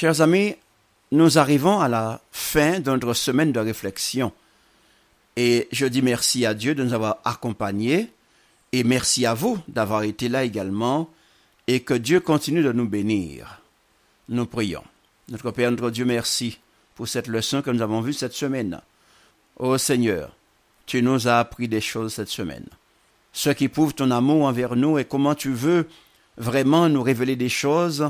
Chers amis, nous arrivons à la fin de notre semaine de réflexion. Et je dis merci à Dieu de nous avoir accompagnés et merci à vous d'avoir été là également et que Dieu continue de nous bénir. Nous prions. Notre Père, notre Dieu, merci pour cette leçon que nous avons vue cette semaine. Ô Seigneur, tu nous as appris des choses cette semaine. Ce qui prouve ton amour envers nous et comment tu veux vraiment nous révéler des choses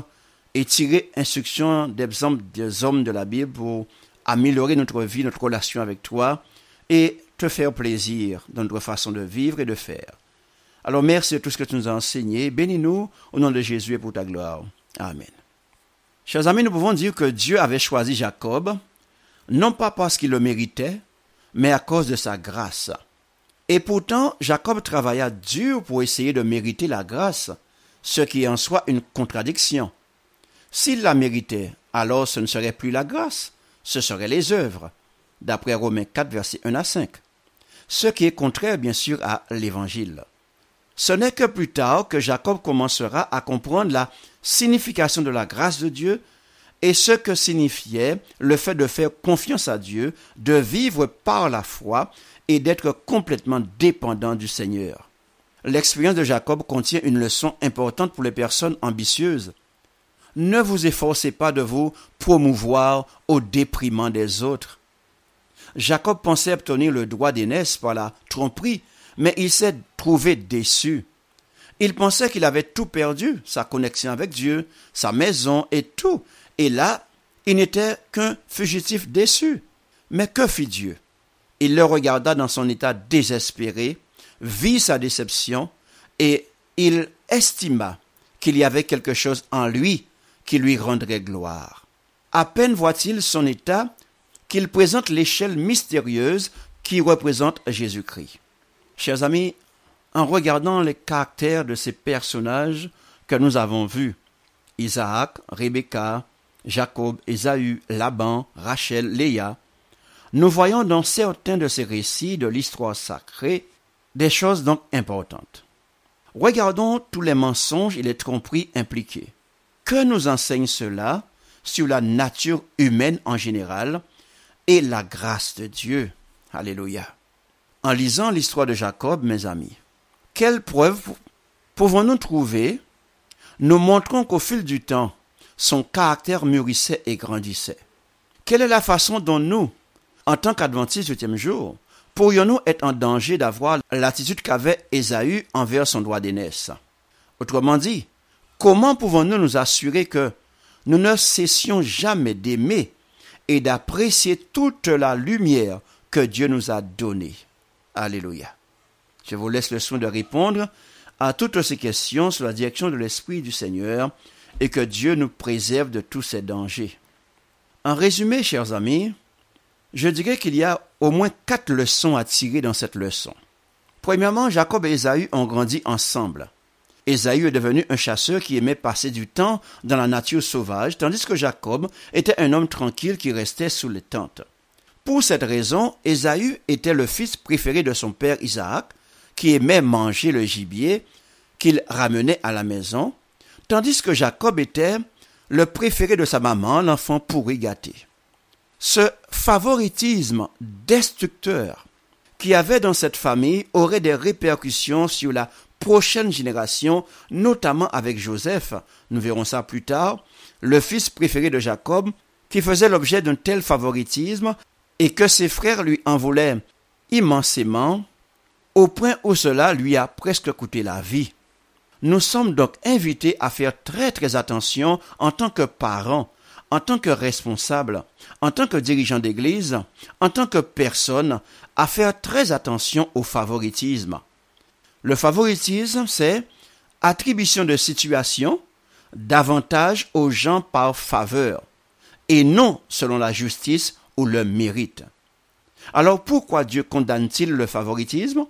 et tirer instruction des hommes de la Bible pour améliorer notre vie, notre relation avec toi et te faire plaisir dans notre façon de vivre et de faire. Alors merci de tout ce que tu nous as enseigné. Bénis-nous au nom de Jésus et pour ta gloire. Amen. Chers amis, nous pouvons dire que Dieu avait choisi Jacob, non pas parce qu'il le méritait, mais à cause de sa grâce. Et pourtant, Jacob travailla dur pour essayer de mériter la grâce, ce qui est en soi une contradiction. S'il la méritait, alors ce ne serait plus la grâce, ce seraient les œuvres, d'après Romains 4, versets 1 à 5. Ce qui est contraire, bien sûr, à l'Évangile. Ce n'est que plus tard que Jacob commencera à comprendre la signification de la grâce de Dieu et ce que signifiait le fait de faire confiance à Dieu, de vivre par la foi et d'être complètement dépendant du Seigneur. L'expérience de Jacob contient une leçon importante pour les personnes ambitieuses ne vous efforcez pas de vous promouvoir au déprimant des autres. Jacob pensait obtenir le droit d'aînesse par la tromperie, mais il s'est trouvé déçu. Il pensait qu'il avait tout perdu, sa connexion avec Dieu, sa maison et tout, et là, il n'était qu'un fugitif déçu. Mais que fit Dieu Il le regarda dans son état désespéré, vit sa déception, et il estima qu'il y avait quelque chose en lui qui lui rendrait gloire. À peine voit-il son état qu'il présente l'échelle mystérieuse qui représente Jésus-Christ. Chers amis, en regardant les caractères de ces personnages que nous avons vus, Isaac, Rebecca, Jacob, Esaü, Laban, Rachel, Léa, nous voyons dans certains de ces récits de l'histoire sacrée des choses donc importantes. Regardons tous les mensonges et les tromperies impliqués. Que nous enseigne cela sur la nature humaine en général et la grâce de Dieu Alléluia. En lisant l'histoire de Jacob, mes amis, quelles preuves pouvons-nous trouver Nous montrons qu'au fil du temps, son caractère mûrissait et grandissait. Quelle est la façon dont nous, en tant qu'adventistes du huitième jour, pourrions-nous être en danger d'avoir l'attitude qu'avait Ésaü envers son droit d'aînesse Autrement dit, Comment pouvons-nous nous assurer que nous ne cessions jamais d'aimer et d'apprécier toute la lumière que Dieu nous a donnée Alléluia. Je vous laisse le soin de répondre à toutes ces questions sous la direction de l'Esprit du Seigneur et que Dieu nous préserve de tous ces dangers. En résumé, chers amis, je dirais qu'il y a au moins quatre leçons à tirer dans cette leçon. Premièrement, Jacob et Esaü ont grandi ensemble. Ésaü est devenu un chasseur qui aimait passer du temps dans la nature sauvage, tandis que Jacob était un homme tranquille qui restait sous les tentes. Pour cette raison, Ésaü était le fils préféré de son père Isaac, qui aimait manger le gibier qu'il ramenait à la maison, tandis que Jacob était le préféré de sa maman, l'enfant pourri gâté. Ce favoritisme destructeur qui avait dans cette famille aurait des répercussions sur la prochaine génération, notamment avec Joseph, nous verrons ça plus tard, le fils préféré de Jacob, qui faisait l'objet d'un tel favoritisme et que ses frères lui envolaient immensément, au point où cela lui a presque coûté la vie. Nous sommes donc invités à faire très très attention en tant que parents, en tant que responsables, en tant que dirigeants d'église, en tant que personnes, à faire très attention au favoritisme. Le favoritisme, c'est attribution de situation davantage aux gens par faveur, et non selon la justice ou le mérite. Alors pourquoi Dieu condamne-t-il le favoritisme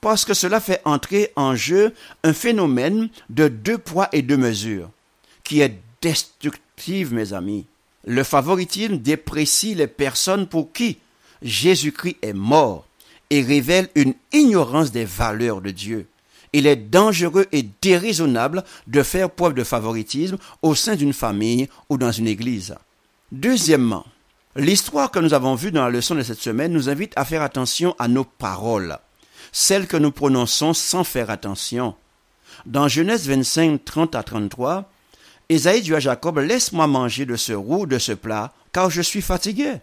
Parce que cela fait entrer en jeu un phénomène de deux poids et deux mesures, qui est destructif, mes amis. Le favoritisme déprécie les personnes pour qui Jésus-Christ est mort et révèle une ignorance des valeurs de Dieu. Il est dangereux et déraisonnable de faire preuve de favoritisme au sein d'une famille ou dans une église. Deuxièmement, l'histoire que nous avons vue dans la leçon de cette semaine nous invite à faire attention à nos paroles, celles que nous prononçons sans faire attention. Dans Genèse 25, 30 à 33, Isaïe dit à Jacob, laisse-moi manger de ce roux, de ce plat, car je suis fatigué.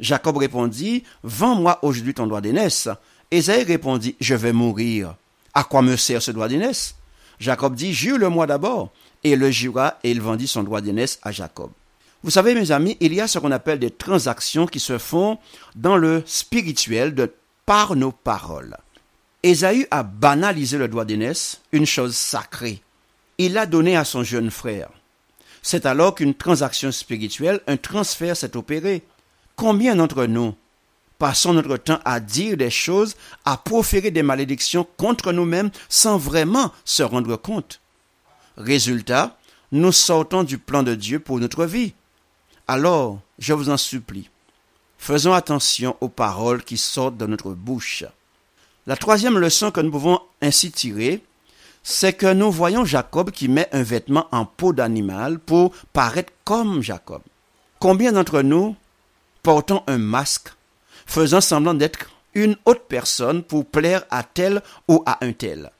Jacob répondit, Vends-moi aujourd'hui ton droit d'aînesse. Esaïe répondit, Je vais mourir. À quoi me sert ce droit d'aînesse Jacob dit, Jure-le-moi d'abord. Et le jura, et il vendit son droit d'aînesse à Jacob. Vous savez, mes amis, il y a ce qu'on appelle des transactions qui se font dans le spirituel de par nos paroles. Ésaü a banalisé le droit d'aînesse, une chose sacrée. Il l'a donné à son jeune frère. C'est alors qu'une transaction spirituelle, un transfert s'est opéré. Combien d'entre nous passons notre temps à dire des choses, à proférer des malédictions contre nous-mêmes sans vraiment se rendre compte Résultat, nous sortons du plan de Dieu pour notre vie. Alors, je vous en supplie, faisons attention aux paroles qui sortent de notre bouche. La troisième leçon que nous pouvons ainsi tirer, c'est que nous voyons Jacob qui met un vêtement en peau d'animal pour paraître comme Jacob. Combien d'entre nous portant un masque, faisant semblant d'être une autre personne pour plaire à tel ou à un tel.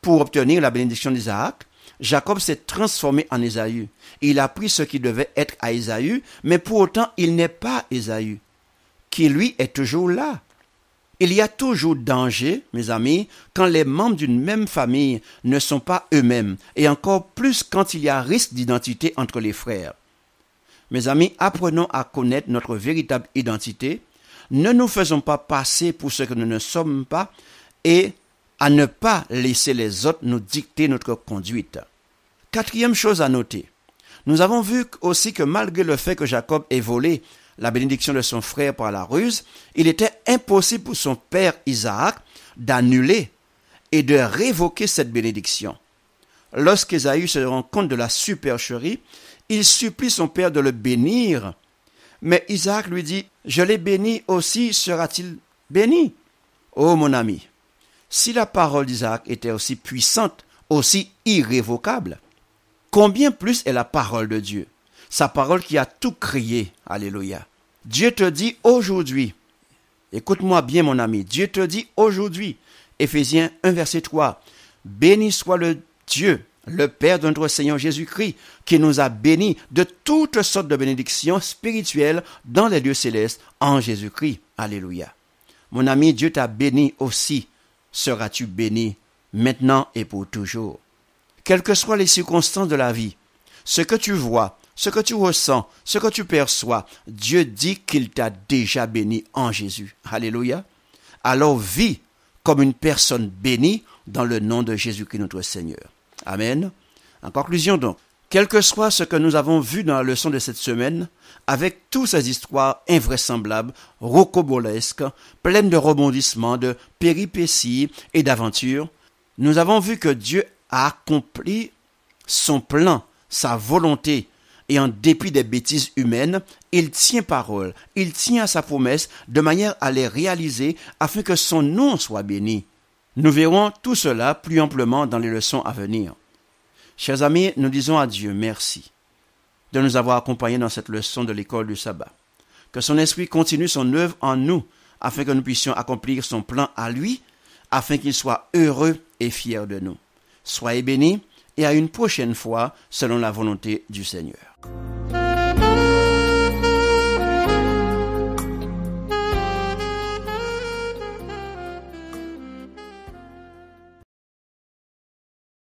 Pour obtenir la bénédiction d'Isaac, Jacob s'est transformé en Ésaü. Il a pris ce qui devait être à Ésaü, mais pour autant il n'est pas Ésaü, qui lui est toujours là. Il y a toujours danger, mes amis, quand les membres d'une même famille ne sont pas eux-mêmes, et encore plus quand il y a risque d'identité entre les frères. Mes amis, apprenons à connaître notre véritable identité. Ne nous faisons pas passer pour ce que nous ne sommes pas et à ne pas laisser les autres nous dicter notre conduite. Quatrième chose à noter. Nous avons vu aussi que malgré le fait que Jacob ait volé la bénédiction de son frère par la ruse, il était impossible pour son père Isaac d'annuler et de révoquer cette bénédiction. Lorsqu'Ésaü se rend compte de la supercherie, il supplie son père de le bénir. Mais Isaac lui dit, je l'ai béni aussi, sera-t-il béni Oh mon ami, si la parole d'Isaac était aussi puissante, aussi irrévocable, combien plus est la parole de Dieu Sa parole qui a tout crié. Alléluia. Dieu te dit aujourd'hui, écoute-moi bien mon ami, Dieu te dit aujourd'hui, Ephésiens 1 verset 3, béni soit le Dieu, le Père de notre Seigneur Jésus-Christ, qui nous a bénis de toutes sortes de bénédictions spirituelles dans les lieux célestes en Jésus-Christ. Alléluia. Mon ami, Dieu t'a béni aussi. Seras-tu béni maintenant et pour toujours. Quelles que soient les circonstances de la vie, ce que tu vois, ce que tu ressens, ce que tu perçois, Dieu dit qu'il t'a déjà béni en Jésus. Alléluia. Alors vis comme une personne bénie dans le nom de Jésus-Christ notre Seigneur. Amen. En conclusion donc, quel que soit ce que nous avons vu dans la leçon de cette semaine, avec toutes ces histoires invraisemblables, rocobolesques, pleines de rebondissements, de péripéties et d'aventures, nous avons vu que Dieu a accompli son plan, sa volonté, et en dépit des bêtises humaines, il tient parole, il tient à sa promesse de manière à les réaliser afin que son nom soit béni. Nous verrons tout cela plus amplement dans les leçons à venir. Chers amis, nous disons à Dieu merci de nous avoir accompagnés dans cette leçon de l'école du sabbat. Que son esprit continue son œuvre en nous afin que nous puissions accomplir son plan à lui, afin qu'il soit heureux et fier de nous. Soyez bénis et à une prochaine fois selon la volonté du Seigneur.